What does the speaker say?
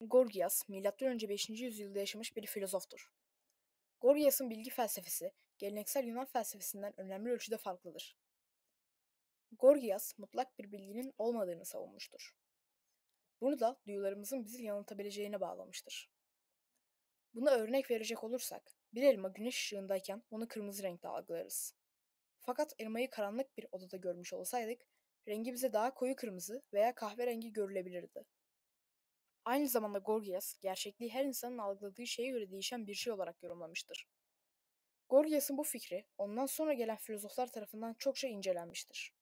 Gorgias, M.Ö. 5. yüzyılda yaşamış bir filozoftur. Gorgias'ın bilgi felsefesi, geleneksel Yunan felsefesinden önemli ölçüde farklıdır. Gorgias, mutlak bir bilginin olmadığını savunmuştur. Bunu da duyularımızın bizi yanıltabileceğine bağlamıştır. Buna örnek verecek olursak, bir elma güneş ışığındayken onu kırmızı renkte algılarız. Fakat elmayı karanlık bir odada görmüş olsaydık, rengi bize daha koyu kırmızı veya kahverengi görülebilirdi. Aynı zamanda Gorgias, gerçekliği her insanın algıladığı şeye göre değişen bir şey olarak yorumlamıştır. Gorgias'ın bu fikri, ondan sonra gelen filozoflar tarafından çokça incelenmiştir.